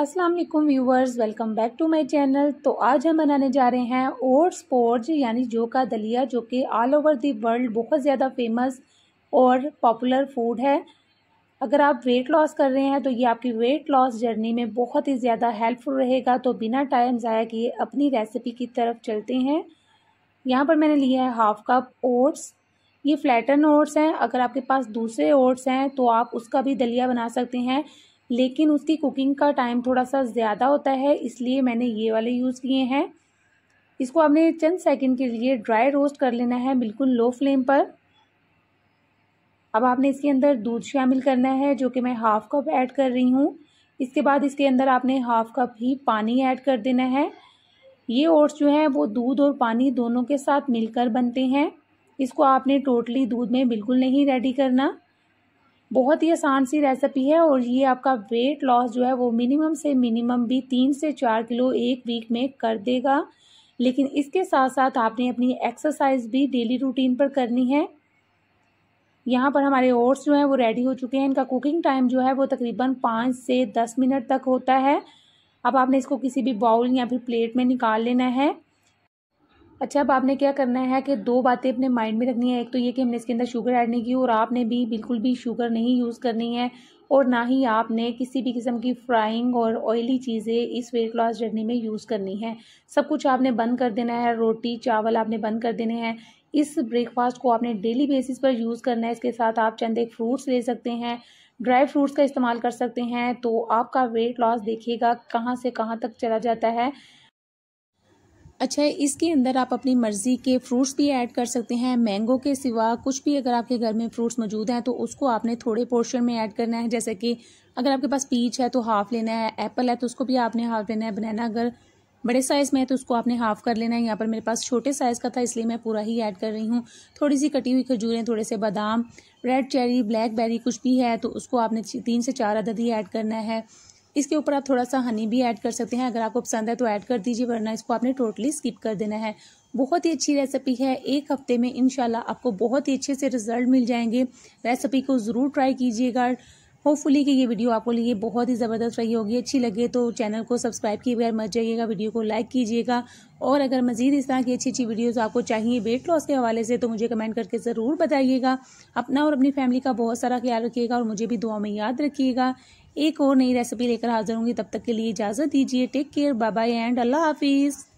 अस्सलाम वालेकुम viewers welcome back to my channel तो आज हम बनाने जा रहे हैं ओट्स पोर्ज यानी जो का दलिया जो कि ऑल ओवर दी वर्ल्ड बहुत ज़्यादा फेमस और पॉपुलर फूड है अगर आप वेट लॉस कर रहे हैं तो ये आपकी वेट लॉस जर्नी में बहुत ही ज़्यादा हेल्पफुल रहेगा तो बिना टाइम ज़ाया किए अपनी रेसिपी की तरफ चलते हैं यहाँ पर मैंने लिया है हाफ़ कप ओट्स ये फ्लैटन ओट्स हैं अगर आपके पास दूसरे ओट्स हैं तो आप उसका भी दलिया बना सकते हैं लेकिन उसकी कुकिंग का टाइम थोड़ा सा ज़्यादा होता है इसलिए मैंने ये वाले यूज़ किए हैं इसको आपने चंद सेकंड के लिए ड्राई रोस्ट कर लेना है बिल्कुल लो फ्लेम पर अब आपने इसके अंदर दूध शामिल करना है जो कि मैं हाफ़ कप ऐड कर रही हूँ इसके बाद इसके अंदर आपने हाफ़ कप ही पानी ऐड कर देना है ये ओट्स जो हैं वो दूध और पानी दोनों के साथ मिलकर बनते हैं इसको आपने टोटली दूध में बिल्कुल नहीं रेडी करना बहुत ही आसान सी रेसिपी है और ये आपका वेट लॉस जो है वो मिनिमम से मिनिमम भी तीन से चार किलो एक वीक में कर देगा लेकिन इसके साथ साथ आपने अपनी एक्सरसाइज भी डेली रूटीन पर करनी है यहाँ पर हमारे ओट्स जो हैं वो रेडी हो चुके हैं इनका कुकिंग टाइम जो है वो तकरीबन पाँच से दस मिनट तक होता है अब आपने इसको किसी भी बाउल या फिर प्लेट में निकाल लेना है अच्छा अब आपने क्या करना है कि दो बातें अपने माइंड में रखनी है एक तो ये कि हमने इसके अंदर शुगर ऐड नहीं की और आपने भी बिल्कुल भी शुगर नहीं यूज़ करनी है और ना ही आपने किसी भी किस्म की फ्राइंग और ऑयली चीज़ें इस वेट लॉस जर्नी में यूज़ करनी है सब कुछ आपने बंद कर देना है रोटी चावल आपने बंद कर देने हैं इस ब्रेकफास्ट को आपने डेली बेसिस पर यूज़ करना है इसके साथ आप चंद एक फ्रूट्स ले सकते हैं ड्राई फ्रूट्स का इस्तेमाल कर सकते हैं तो आपका वेट लॉस देखिएगा कहाँ से कहाँ तक चला जाता है अच्छा है इसके अंदर आप अपनी मर्ज़ी के फ्रूट्स भी ऐड कर सकते हैं मैंगो के सिवा कुछ भी अगर आपके घर में फ्रूट्स मौजूद हैं तो उसको आपने थोड़े पोर्शन में ऐड करना है जैसे कि अगर आपके पास पीच है तो हाफ़ लेना है एप्पल है तो उसको भी आपने हाफ़ लेना है बनाना अगर बड़े साइज़ में है तो उसको आपने हाफ़ कर लेना है यहाँ पर मेरे पास छोटे साइज़ का था इसलिए मैं पूरा ही ऐड कर रही हूँ थोड़ी सी कटी हुई खजूरें थोड़े से बादाम रेड चेरी ब्लैक बेरी कुछ भी है तो उसको आपने तीन से चार अदद ही ऐड करना है इसके ऊपर आप थोड़ा सा हनी भी ऐड कर सकते हैं अगर आपको पसंद है तो ऐड कर दीजिए वरना इसको आपने टोटली स्किप कर देना है बहुत ही अच्छी रेसिपी है एक हफ्ते में इनशाला आपको बहुत ही अच्छे से रिजल्ट मिल जाएंगे रेसिपी को ज़रूर ट्राई कीजिएगा होपफुली कि ये वीडियो आपको लिए बहुत ही ज़बरदस्त रही होगी अच्छी लगे तो चैनल को सब्सक्राइब किए बगैर मत जाइएगा वीडियो को लाइक कीजिएगा और अगर मजीद इस तरह की अच्छी अच्छी वीडियोज़ आपको चाहिए वेट लॉस के हवाले से तो मुझे कमेंट करके ज़रूर बताइएगा अपना और अपनी फैमिली का बहुत सारा ख्याल रखिएगा और मुझे भी दुआ में याद रखिएगा एक और नई रेसिपी लेकर हाजिर होंगी तब तक के लिए इजाज़त दीजिए take care bye bye and अल्लाह हाफिज़